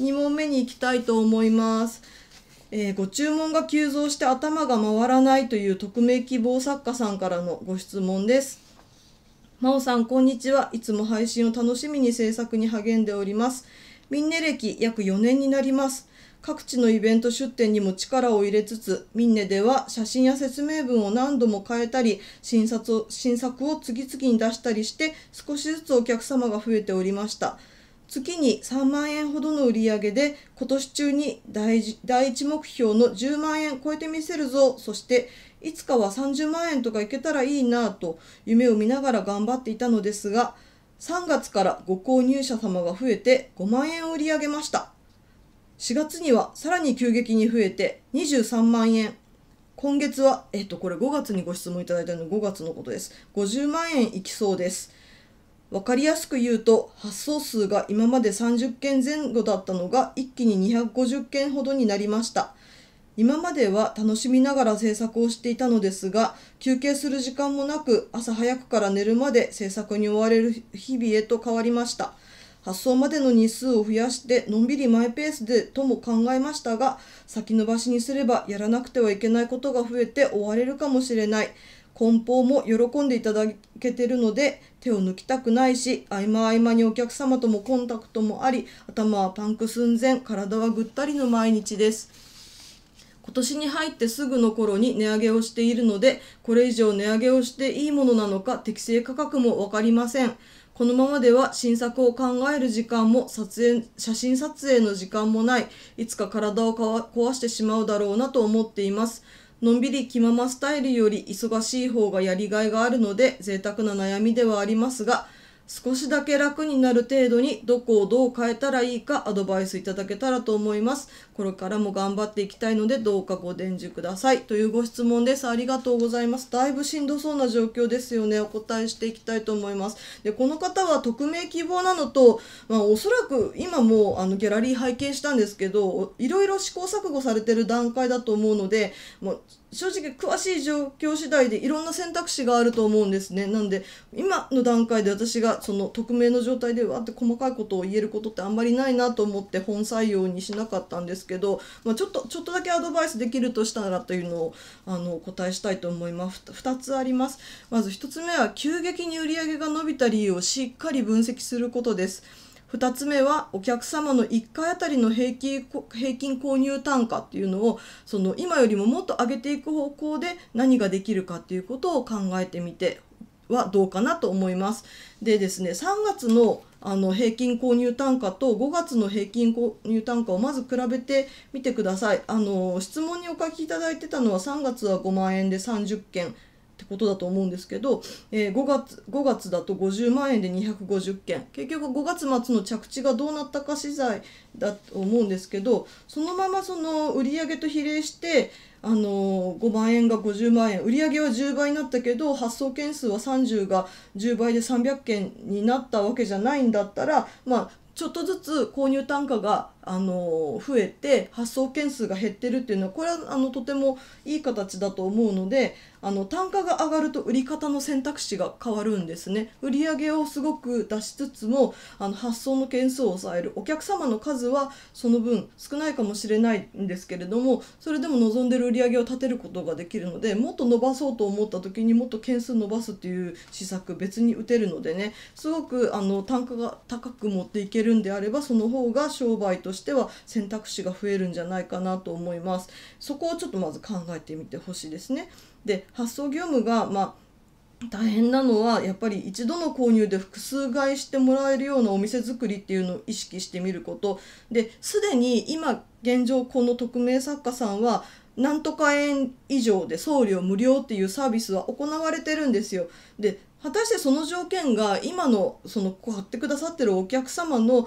2問目に行きたいと思います。えー、ご注文が急増して頭が回らないという匿名希望作家さんからのご質問です。真央さん、こんにちは。いつも配信を楽しみに制作に励んでおります。ミンネ歴約4年になります。各地のイベント出店にも力を入れつつ、ミンネでは写真や説明文を何度も変えたり、を新作を次々に出したりして、少しずつお客様が増えておりました。月に3万円ほどの売り上げで今年中に第一目標の10万円超えてみせるぞそしていつかは30万円とかいけたらいいなと夢を見ながら頑張っていたのですが3月からご購入者様が増えて5万円を売り上げました4月にはさらに急激に増えて23万円今月はえっとこれ5月にご質問いただいたの5月のことです50万円いきそうです分かりやすく言うと発送数が今まで30件前後だったのが一気に250件ほどになりました今までは楽しみながら制作をしていたのですが休憩する時間もなく朝早くから寝るまで制作に追われる日々へと変わりました発送までの日数を増やしてのんびりマイペースでとも考えましたが先延ばしにすればやらなくてはいけないことが増えて追われるかもしれない梱包も喜んでいただけてるので手を抜きたくないし合間合間にお客様ともコンタクトもあり頭はパンク寸前体はぐったりの毎日です。今年に入ってすぐの頃に値上げをしているのでこれ以上値上げをしていいものなのか適正価格も分かりません。このままでは新作を考える時間も撮影写真撮影の時間もないいつか体を壊してしまうだろうなと思っていますのんびり気ままスタイルより忙しい方がやりがいがあるので贅沢な悩みではありますが少しだけ楽になる程度にどこをどう変えたらいいかアドバイスいただけたらと思います。これからも頑張っていきたいのでどうかご伝授ください。というご質問です。ありがとうございます。だいぶしんどそうな状況ですよね。お答えしていきたいと思います。で、この方は匿名希望なのと、まあ、おそらく今もあのギャラリー拝見したんですけど、いろいろ試行錯誤されてる段階だと思うので、もう正直詳しい状況次第でいろんな選択肢があると思うんですねなんで今の段階で私がその匿名の状態でわって細かいことを言えることってあんまりないなと思って本採用にしなかったんですけど、まあ、ちょっとちょっとだけアドバイスできるとしたらというのをあのお答えしたいと思います2つありますまず1つ目は急激に売り上げが伸びた理由をしっかり分析することです2つ目はお客様の1回あたりの平均平均購入単価っていうのをその今よりももっと上げていく方向で何ができるかっていうことを考えてみてはどうかなと思います。でですね3月のあの平均購入単価と5月の平均購入単価をまず比べてみてください。あの質問にお書きいただいてたのは3月は5万円で30件。ってことだと思うんですけど、えー、5, 月5月だと50万円で250件結局5月末の着地がどうなったか資材だと思うんですけどそのままその売り上げと比例してあのー、5万円が50万円売り上げは10倍になったけど発送件数は30が10倍で300件になったわけじゃないんだったら、まあ、ちょっとずつ購入単価があの増えて発送件数が減ってるっていうのはこれはあのとてもいい形だと思うのであの単価が上がると売り方の選択肢が変わるんですね売上をすごく出しつつもあの発送の件数を抑えるお客様の数はその分少ないかもしれないんですけれどもそれでも望んでる売り上げを立てることができるのでもっと伸ばそうと思った時にもっと件数伸ばすっていう施策別に打てるのでねすごくあの単価が高く持っていけるんであればその方が商売としてとしては選択肢が増えるんじゃないかなと思います。そこをちょっとまず考えてみてほしいですね。で発送業務が、まあ大変なのはやっぱり一度の購入で複数買いしてもらえるようなお店作りっていうのを意識してみることですでに今現状この匿名作家さんは何とか円以上で送料無料っていうサービスは行われてるんですよ。で果たしてその条件が今のその買ってくださってるお客様の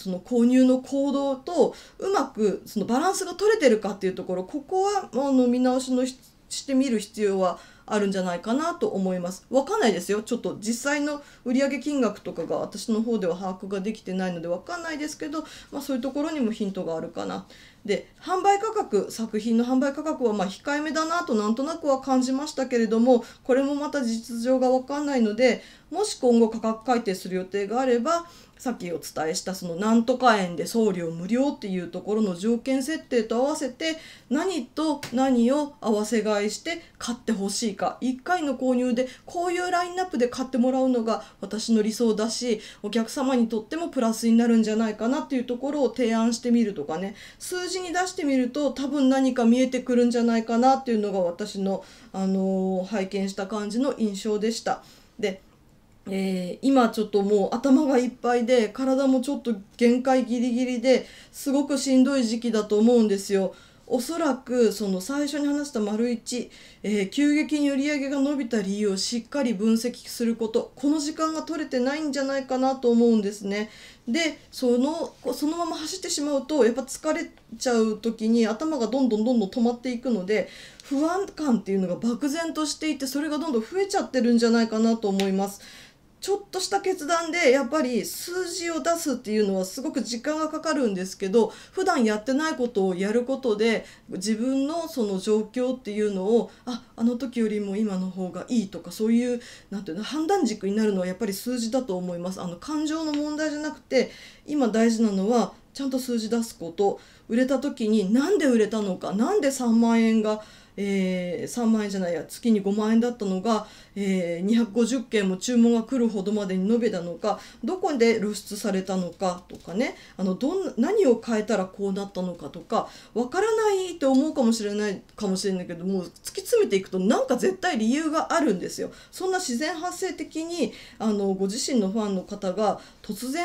その購入の行動とうまくそのバランスが取れてるかっていうところここはあの見直しのしてみる必要はあるんじゃないかなと思います。わかんないですよ。ちょっと実際の売上金額とかが私の方では把握ができてないのでわかんないですけど、まあそういうところにもヒントがあるかな。で、販売価格、作品の販売価格はま控えめだなとなんとなくは感じましたけれども、これもまた実情がわかんないので、もし今後価格改定する予定があれば、さっきお伝えしたそのなんとか園で送料無料っていうところの条件設定と合わせて何と何を合わせ買いして買ってほしいか1回の購入でこういうラインナップで買ってもらうのが私の理想だしお客様にとってもプラスになるんじゃないかなっていうところを提案してみるとかね数字に出してみると多分何か見えてくるんじゃないかなっていうのが私の、あのー、拝見した感じの印象でした。でえー、今ちょっともう頭がいっぱいで体もちょっと限界ギリギリですごくしんどい時期だと思うんですよ。おそらくその最初に話した丸1、えー、急激に売り上げが伸びた理由をしっかり分析することこの時間が取れてないんじゃないかなと思うんですね。でそのそのまま走ってしまうとやっぱ疲れちゃう時に頭がどんどんどんどん止まっていくので不安感っていうのが漠然としていてそれがどんどん増えちゃってるんじゃないかなと思います。ちょっとした決断でやっぱり数字を出すっていうのはすごく時間がかかるんですけど普段やってないことをやることで自分のその状況っていうのをああの時よりも今の方がいいとかそういうなんていうの判断軸になるのはやっぱり数字だと思います。あの感情の問題じゃなくて今大事なのはちゃんと数字出すこと売れた時に何で売れたのか何で3万円がえー、3万円じゃないや月に5万円だったのが、えー、250件も注文が来るほどまでに述べたのかどこで露出されたのかとかねあのどんな何を変えたらこうなったのかとかわからないって思うかもしれないかもしれないけどもう突き詰めていくとなんか絶対理由があるんですよ。そんな自然発生的にあのご自身のファンの方が突然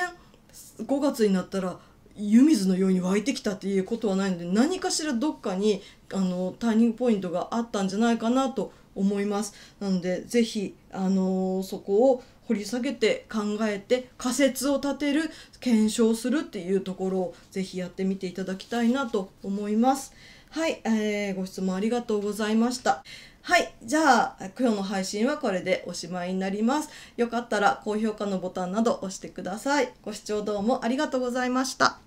5月になったら湯水のように湧いてきたっていうことはないので何かしらどっかにあのターニングポイントがあったんじゃないかなと思います。なので是非、あのそこを掘り下げて考えて仮説を立てる検証するっていうところを是非やってみていただきたいなと思います。はい、えー、ご質問ありがとうございました。はい。じゃあ、今日の配信はこれでおしまいになります。よかったら高評価のボタンなど押してください。ご視聴どうもありがとうございました。